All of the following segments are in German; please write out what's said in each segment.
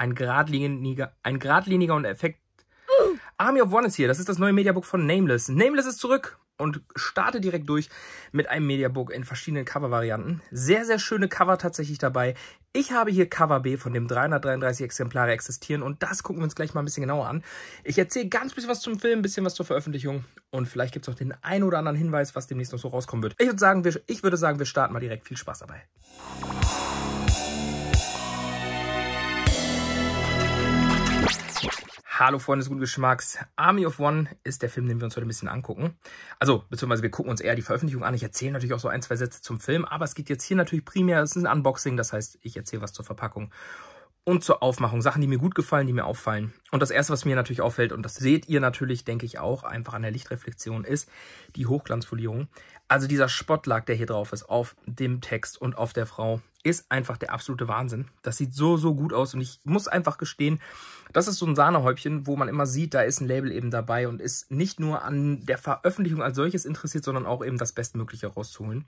Ein geradliniger, ein geradliniger und effekt. Army of One ist hier. Das ist das neue Mediabook von Nameless. Nameless ist zurück und starte direkt durch mit einem Mediabook in verschiedenen Cover-Varianten. Sehr, sehr schöne Cover tatsächlich dabei. Ich habe hier Cover B, von dem 333 Exemplare existieren und das gucken wir uns gleich mal ein bisschen genauer an. Ich erzähle ganz bisschen was zum Film, ein bisschen was zur Veröffentlichung und vielleicht gibt es auch den einen oder anderen Hinweis, was demnächst noch so rauskommen wird. Ich würde sagen, wir, ich würde sagen, wir starten mal direkt. Viel Spaß dabei. Musik Hallo Freunde des guten Geschmacks. Army of One ist der Film, den wir uns heute ein bisschen angucken. Also, beziehungsweise wir gucken uns eher die Veröffentlichung an. Ich erzähle natürlich auch so ein, zwei Sätze zum Film, aber es geht jetzt hier natürlich primär, es ist ein Unboxing, das heißt, ich erzähle was zur Verpackung und zur Aufmachung. Sachen, die mir gut gefallen, die mir auffallen. Und das erste, was mir natürlich auffällt, und das seht ihr natürlich, denke ich auch, einfach an der Lichtreflexion, ist die Hochglanzfolierung. Also dieser Spottlack, der hier drauf ist, auf dem Text und auf der Frau, ist einfach der absolute Wahnsinn. Das sieht so, so gut aus. Und ich muss einfach gestehen, das ist so ein Sahnehäubchen, wo man immer sieht, da ist ein Label eben dabei und ist nicht nur an der Veröffentlichung als solches interessiert, sondern auch eben das Bestmögliche rauszuholen.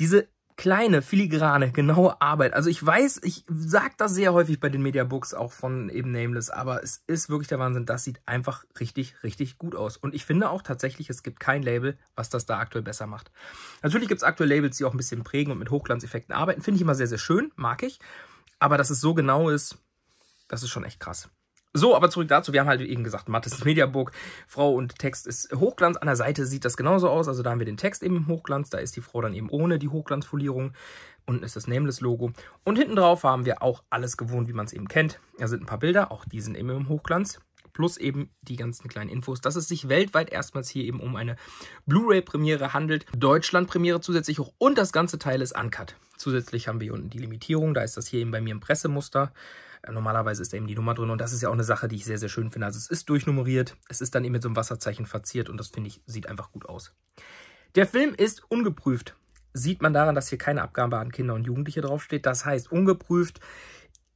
Diese kleine, filigrane, genaue Arbeit. Also ich weiß, ich sage das sehr häufig bei den Mediabooks auch von eben Nameless, aber es ist wirklich der Wahnsinn. Das sieht einfach richtig, richtig gut aus. Und ich finde auch tatsächlich, es gibt kein Label, was das da aktuell besser macht. Natürlich gibt es aktuell Labels, die auch ein bisschen prägen und mit Hochglanzeffekten arbeiten. Finde ich immer sehr, sehr schön, mag ich. Aber dass es so genau ist, das ist schon echt krass. So, aber zurück dazu, wir haben halt eben gesagt, Mattes Mediabook, Frau und Text ist Hochglanz. An der Seite sieht das genauso aus, also da haben wir den Text eben im Hochglanz, da ist die Frau dann eben ohne die Hochglanzfolierung. Unten ist das Nameless-Logo und hinten drauf haben wir auch alles gewohnt, wie man es eben kennt. Da sind ein paar Bilder, auch die sind eben im Hochglanz. Plus eben die ganzen kleinen Infos, dass es sich weltweit erstmals hier eben um eine Blu-ray-Premiere handelt, Deutschland-Premiere zusätzlich auch und das ganze Teil ist uncut. Zusätzlich haben wir hier unten die Limitierung, da ist das hier eben bei mir im Pressemuster. Äh, normalerweise ist da eben die Nummer drin und das ist ja auch eine Sache, die ich sehr, sehr schön finde. Also es ist durchnummeriert, es ist dann eben mit so einem Wasserzeichen verziert und das finde ich, sieht einfach gut aus. Der Film ist ungeprüft. Sieht man daran, dass hier keine Abgabe an Kinder und Jugendliche draufsteht. Das heißt, ungeprüft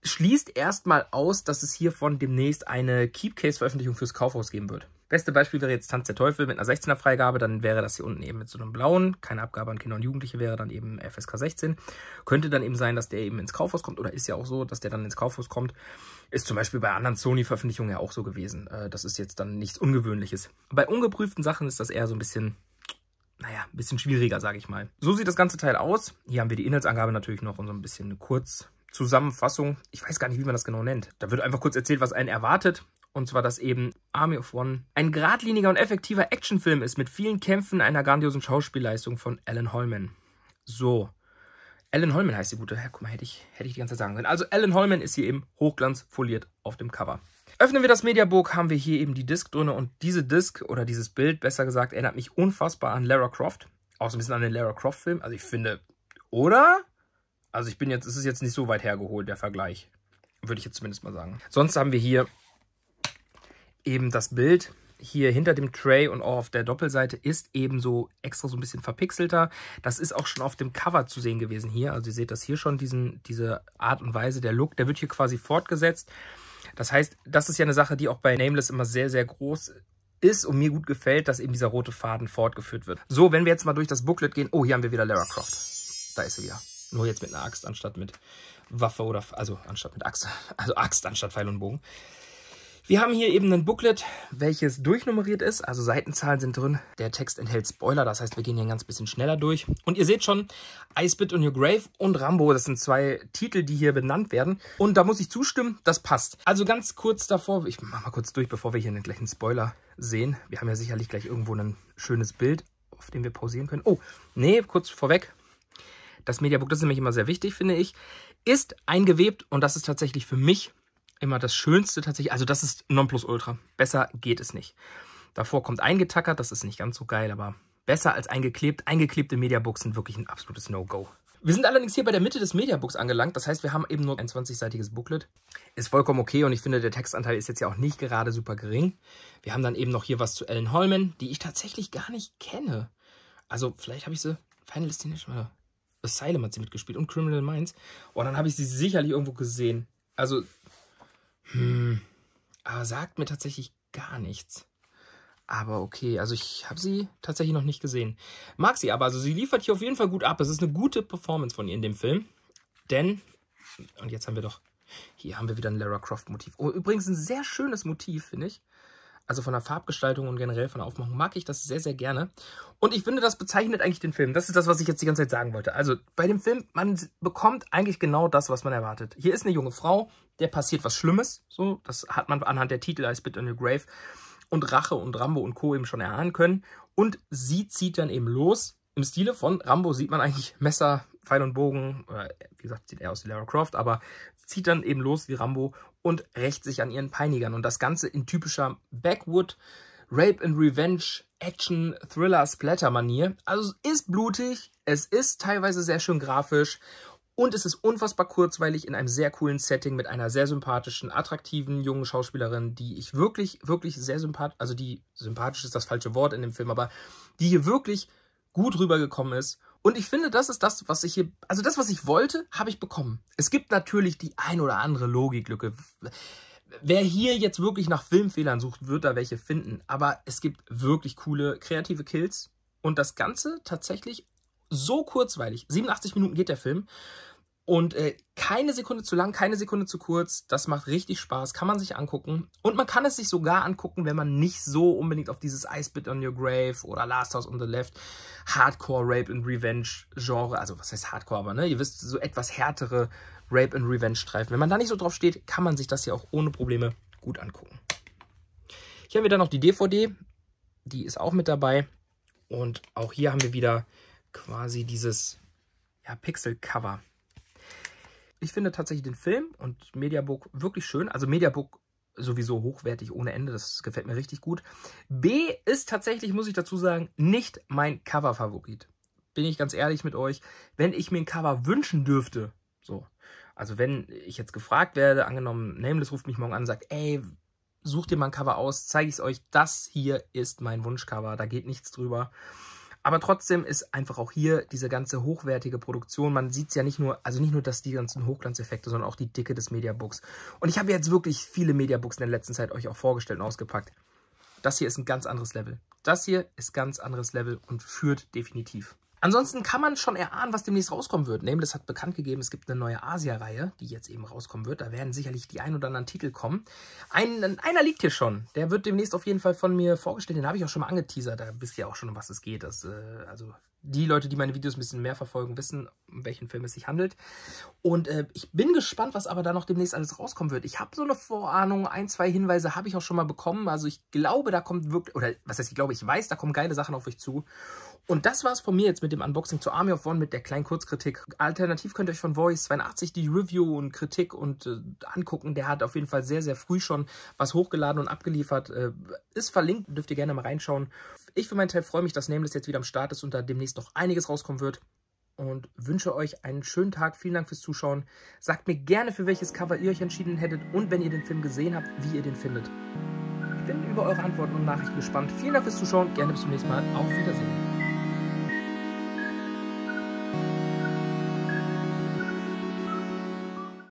schließt erstmal aus, dass es hiervon demnächst eine Keepcase-Veröffentlichung fürs Kaufhaus geben wird. Beste Beispiel wäre jetzt Tanz der Teufel mit einer 16er Freigabe, dann wäre das hier unten eben mit so einem blauen, keine Abgabe an Kinder und Jugendliche wäre dann eben FSK 16. Könnte dann eben sein, dass der eben ins Kaufhaus kommt oder ist ja auch so, dass der dann ins Kaufhaus kommt. Ist zum Beispiel bei anderen Sony-Veröffentlichungen ja auch so gewesen. Äh, das ist jetzt dann nichts Ungewöhnliches. Bei ungeprüften Sachen ist das eher so ein bisschen naja, ein bisschen schwieriger, sage ich mal. So sieht das ganze Teil aus. Hier haben wir die Inhaltsangabe natürlich noch und so ein bisschen eine Kurzzusammenfassung. Ich weiß gar nicht, wie man das genau nennt. Da wird einfach kurz erzählt, was einen erwartet und zwar dass eben Army of One ein geradliniger und effektiver Actionfilm ist mit vielen Kämpfen einer grandiosen Schauspielleistung von Alan Holman. So. Alan Holman heißt die gute. Ja, guck mal, hätte ich, hätte ich die ganze Zeit sagen können. Also Alan Holman ist hier eben hochglanzfoliert auf dem Cover. Öffnen wir das Mediabook, haben wir hier eben die Disc drin und diese Disc oder dieses Bild, besser gesagt, erinnert mich unfassbar an Lara Croft. Auch so ein bisschen an den Lara Croft-Film. Also ich finde, oder? Also ich bin jetzt, es ist jetzt nicht so weit hergeholt, der Vergleich. Würde ich jetzt zumindest mal sagen. Sonst haben wir hier eben das Bild hier hinter dem Tray und auch auf der Doppelseite ist eben so extra so ein bisschen verpixelter. Das ist auch schon auf dem Cover zu sehen gewesen hier. Also ihr seht das hier schon, diesen, diese Art und Weise, der Look, der wird hier quasi fortgesetzt. Das heißt, das ist ja eine Sache, die auch bei Nameless immer sehr, sehr groß ist und mir gut gefällt, dass eben dieser rote Faden fortgeführt wird. So, wenn wir jetzt mal durch das Booklet gehen. Oh, hier haben wir wieder Lara Croft. Da ist sie wieder. Nur jetzt mit einer Axt anstatt mit Waffe oder... Also anstatt mit Axt. Also Axt anstatt Pfeil und Bogen. Wir haben hier eben ein Booklet, welches durchnummeriert ist, also Seitenzahlen sind drin. Der Text enthält Spoiler, das heißt, wir gehen hier ein ganz bisschen schneller durch. Und ihr seht schon, Icebit on Your Grave und Rambo, das sind zwei Titel, die hier benannt werden. Und da muss ich zustimmen, das passt. Also ganz kurz davor, ich mache mal kurz durch, bevor wir hier einen gleichen Spoiler sehen. Wir haben ja sicherlich gleich irgendwo ein schönes Bild, auf dem wir pausieren können. Oh, nee, kurz vorweg, das Mediabook, das ist nämlich immer sehr wichtig, finde ich, ist eingewebt und das ist tatsächlich für mich immer das Schönste tatsächlich. Also das ist Nonplusultra. Besser geht es nicht. Davor kommt eingetackert, das ist nicht ganz so geil, aber besser als eingeklebt. Eingeklebte Mediabooks sind wirklich ein absolutes No-Go. Wir sind allerdings hier bei der Mitte des Mediabooks angelangt. Das heißt, wir haben eben nur ein 20-seitiges Booklet. Ist vollkommen okay und ich finde, der Textanteil ist jetzt ja auch nicht gerade super gering. Wir haben dann eben noch hier was zu Ellen Holman, die ich tatsächlich gar nicht kenne. Also vielleicht habe ich sie... Final Destination oder Asylum hat sie mitgespielt und Criminal Minds. Und oh, dann habe ich sie sicherlich irgendwo gesehen. Also hm, aber sagt mir tatsächlich gar nichts. Aber okay, also ich habe sie tatsächlich noch nicht gesehen. Mag sie aber, also sie liefert hier auf jeden Fall gut ab. Es ist eine gute Performance von ihr in dem Film. Denn, und jetzt haben wir doch, hier haben wir wieder ein Lara Croft Motiv. Oh, übrigens ein sehr schönes Motiv, finde ich. Also von der Farbgestaltung und generell von der Aufmachung mag ich das sehr, sehr gerne. Und ich finde, das bezeichnet eigentlich den Film. Das ist das, was ich jetzt die ganze Zeit sagen wollte. Also bei dem Film, man bekommt eigentlich genau das, was man erwartet. Hier ist eine junge Frau, der passiert was Schlimmes. So, das hat man anhand der Titel I Spit on Your Grave und Rache und Rambo und Co. eben schon erahnen können. Und sie zieht dann eben los. Im Stile von Rambo sieht man eigentlich Messer, Pfeil und Bogen. wie gesagt, sieht er aus wie Lara Croft, aber zieht dann eben los wie Rambo und rächt sich an ihren Peinigern. Und das Ganze in typischer Backwood, Rape and Revenge, Action, Thriller, Splatter-Manier. Also es ist blutig, es ist teilweise sehr schön grafisch und es ist unfassbar kurzweilig in einem sehr coolen Setting mit einer sehr sympathischen, attraktiven jungen Schauspielerin, die ich wirklich, wirklich sehr sympathisch, also die sympathisch ist das falsche Wort in dem Film, aber die hier wirklich gut rübergekommen ist. Und ich finde, das ist das, was ich hier, also das, was ich wollte, habe ich bekommen. Es gibt natürlich die ein oder andere Logiklücke. Wer hier jetzt wirklich nach Filmfehlern sucht, wird da welche finden. Aber es gibt wirklich coole kreative Kills. Und das Ganze tatsächlich so kurzweilig. 87 Minuten geht der Film. Und äh, keine Sekunde zu lang, keine Sekunde zu kurz. Das macht richtig Spaß. Kann man sich angucken. Und man kann es sich sogar angucken, wenn man nicht so unbedingt auf dieses Ice Bit on Your Grave oder Last House on the Left Hardcore Rape and Revenge Genre, also was heißt Hardcore, aber ne, ihr wisst, so etwas härtere Rape and Revenge Streifen. Wenn man da nicht so drauf steht, kann man sich das ja auch ohne Probleme gut angucken. Hier haben wir dann noch die DVD. Die ist auch mit dabei. Und auch hier haben wir wieder quasi dieses ja, Pixel-Cover. Ich finde tatsächlich den Film und Mediabook wirklich schön. Also Mediabook sowieso hochwertig ohne Ende, das gefällt mir richtig gut. B ist tatsächlich, muss ich dazu sagen, nicht mein Cover-Favorit. Bin ich ganz ehrlich mit euch, wenn ich mir ein Cover wünschen dürfte, so, also wenn ich jetzt gefragt werde, angenommen, Nameless ruft mich morgen an und sagt, ey, sucht dir mal ein Cover aus, zeige ich es euch, das hier ist mein Wunschcover, da geht nichts drüber. Aber trotzdem ist einfach auch hier diese ganze hochwertige Produktion. Man sieht es ja nicht nur, also nicht nur, dass die ganzen Hochglanzeffekte, sondern auch die Dicke des Mediabooks. Und ich habe jetzt wirklich viele Mediabooks in der letzten Zeit euch auch vorgestellt und ausgepackt. Das hier ist ein ganz anderes Level. Das hier ist ganz anderes Level und führt definitiv. Ansonsten kann man schon erahnen, was demnächst rauskommen wird. Nameless hat bekannt gegeben, es gibt eine neue Asia-Reihe, die jetzt eben rauskommen wird. Da werden sicherlich die ein oder anderen Titel kommen. Ein, einer liegt hier schon. Der wird demnächst auf jeden Fall von mir vorgestellt. Den habe ich auch schon mal angeteasert. Da wisst ihr auch schon, um was es geht. Das, äh, also die Leute, die meine Videos ein bisschen mehr verfolgen, wissen, um welchen Film es sich handelt. Und äh, ich bin gespannt, was aber da noch demnächst alles rauskommen wird. Ich habe so eine Vorahnung, ein, zwei Hinweise habe ich auch schon mal bekommen. Also ich glaube, da kommt wirklich, oder was heißt, ich glaube, ich weiß, da kommen geile Sachen auf euch zu. Und das war's von mir jetzt mit dem Unboxing zu Army of One mit der kleinen Kurzkritik. Alternativ könnt ihr euch von Voice 82 die Review und Kritik und äh, angucken. Der hat auf jeden Fall sehr, sehr früh schon was hochgeladen und abgeliefert. Äh, ist verlinkt, dürft ihr gerne mal reinschauen. Ich für meinen Teil freue mich, dass Nameless jetzt wieder am Start ist und da demnächst noch einiges rauskommen wird und wünsche euch einen schönen Tag. Vielen Dank fürs Zuschauen. Sagt mir gerne, für welches Cover ihr euch entschieden hättet und wenn ihr den Film gesehen habt, wie ihr den findet. Ich bin über eure Antworten und Nachrichten gespannt. Vielen Dank fürs Zuschauen. Gerne bis zum nächsten Mal. Auf Wiedersehen. thank you